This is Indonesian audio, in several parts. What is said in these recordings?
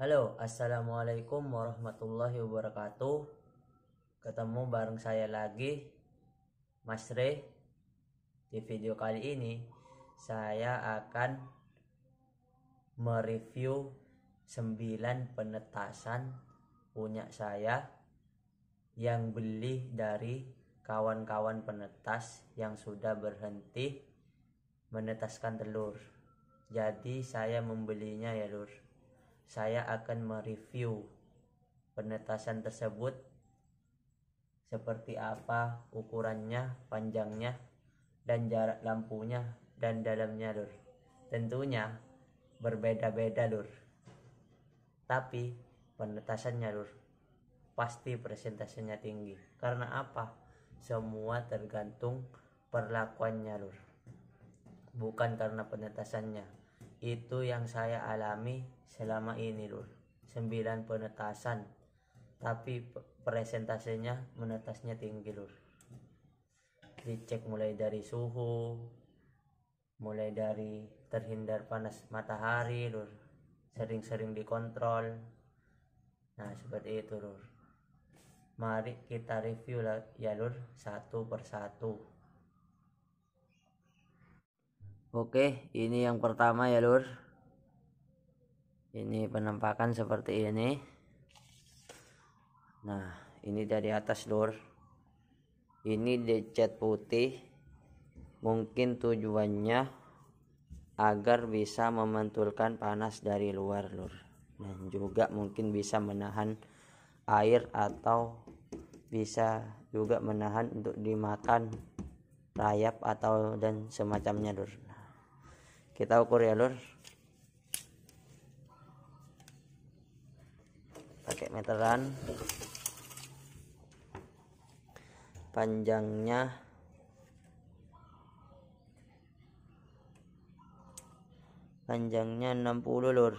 Halo, Assalamualaikum warahmatullahi wabarakatuh. Ketemu bareng saya lagi, Mas Re. Di video kali ini, saya akan mereview 9 penetasan punya saya yang beli dari kawan-kawan penetas yang sudah berhenti menetaskan telur. Jadi saya membelinya ya, Lur saya akan mereview penetasan tersebut seperti apa ukurannya, panjangnya, dan jarak lampunya dan dalamnya lur. Tentunya berbeda-beda lur. Tapi penetasannya lur pasti presentasinya tinggi. Karena apa? Semua tergantung perlakuannya lur. Bukan karena penetasannya itu yang saya alami selama ini Lur. sembilan penetasan tapi presentasenya menetasnya tinggi Lur. Dicek mulai dari suhu, mulai dari terhindar panas matahari Lur. Sering-sering dikontrol. Nah, seperti itu Lur. Mari kita review ya Lur satu persatu. Oke, ini yang pertama ya, Lur. Ini penampakan seperti ini. Nah, ini dari atas, Lur. Ini dicat putih. Mungkin tujuannya agar bisa memantulkan panas dari luar, Lur. Dan juga mungkin bisa menahan air atau bisa juga menahan untuk dimakan rayap atau dan semacamnya, Lur kita ukur ya lur pakai meteran panjangnya panjangnya 60 lur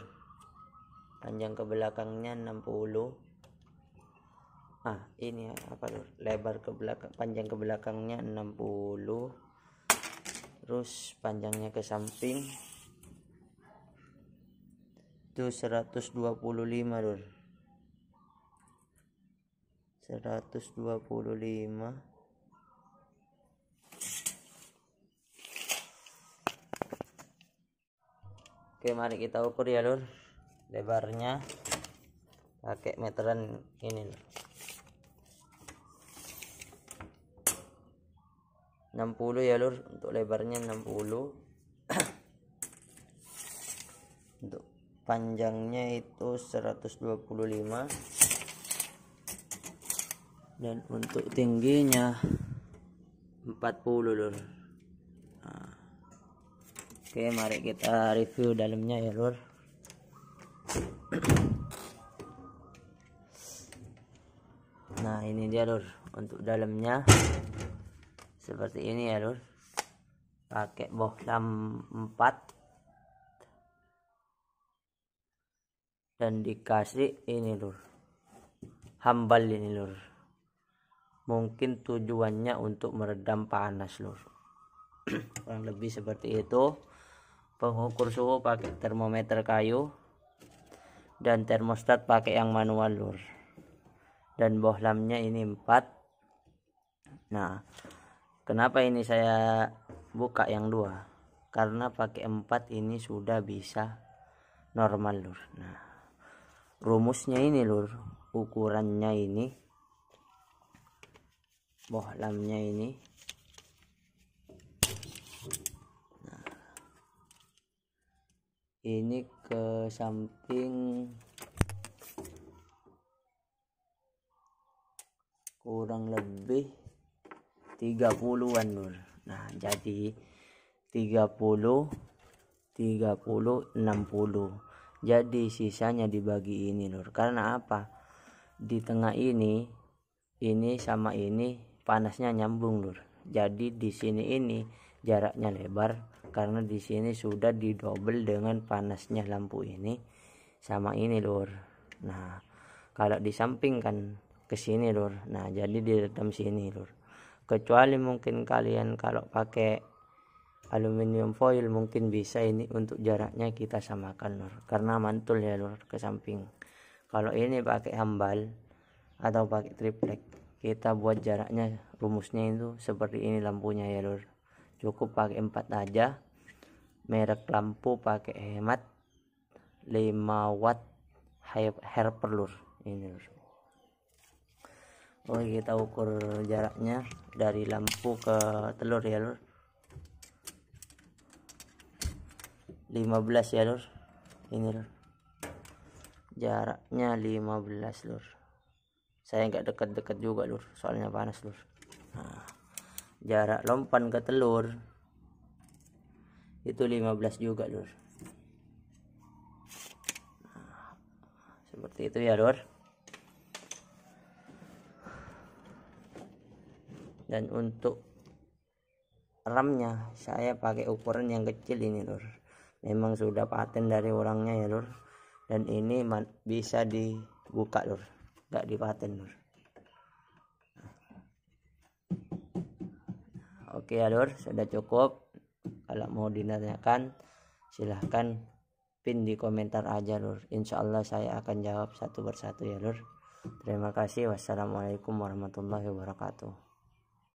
panjang ke belakangnya 60 ah ini ya, apa lur lebar ke belakang panjang ke belakangnya 60 terus panjangnya ke samping itu 125 lur 125 Oke mari kita ukur ya lur lebarnya pakai meteran ini 60 ya lur untuk lebarnya 60 untuk panjangnya itu 125 dan untuk tingginya 40 lur nah. oke mari kita review dalamnya ya lur nah ini dia lur untuk dalamnya seperti ini ya lur pakai bohlam 4 dan dikasih ini lur hambal ini lur mungkin tujuannya untuk meredam panas lur kurang lebih seperti itu pengukur suhu pakai termometer kayu dan termostat pakai yang manual lur dan bohlamnya ini 4 nah Kenapa ini saya buka yang dua? Karena pakai empat ini sudah bisa normal lur. Nah, rumusnya ini lur, ukurannya ini, bohlamnya ini. Nah, ini ke samping kurang lebih 30-an Nur. Nah, jadi 30 30 60. Jadi sisanya dibagi ini Nur. Karena apa? Di tengah ini ini sama ini panasnya nyambung Nur. Jadi di sini ini jaraknya lebar karena di sini sudah didobel dengan panasnya lampu ini sama ini Lur. Nah, kalau disampingkan ke sini Lur. Nah, jadi di dalam sini Lur kecuali mungkin kalian kalau pakai aluminium foil mungkin bisa ini untuk jaraknya kita samakan lur karena mantul ya lur ke samping kalau ini pakai hambal atau pakai triplek kita buat jaraknya rumusnya itu seperti ini lampunya ya lur cukup pakai empat aja merek lampu pakai hemat 5 watt hair perlur ini lur oke oh, iya, kita ukur jaraknya dari lampu ke telur ya lur 15 ya lur ini lur jaraknya 15 lur saya nggak dekat-dekat juga lur soalnya panas lur nah, jarak lompan ke telur itu 15 juga lur nah, seperti itu ya lur dan untuk remnya saya pakai ukuran yang kecil ini lur memang sudah paten dari orangnya ya lur dan ini bisa dibuka lur nggak dipaten lur oke ya lur sudah cukup kalau mau ditanyakan silahkan pin di komentar aja lur insyaallah saya akan jawab satu persatu ya lur terima kasih wassalamualaikum warahmatullahi wabarakatuh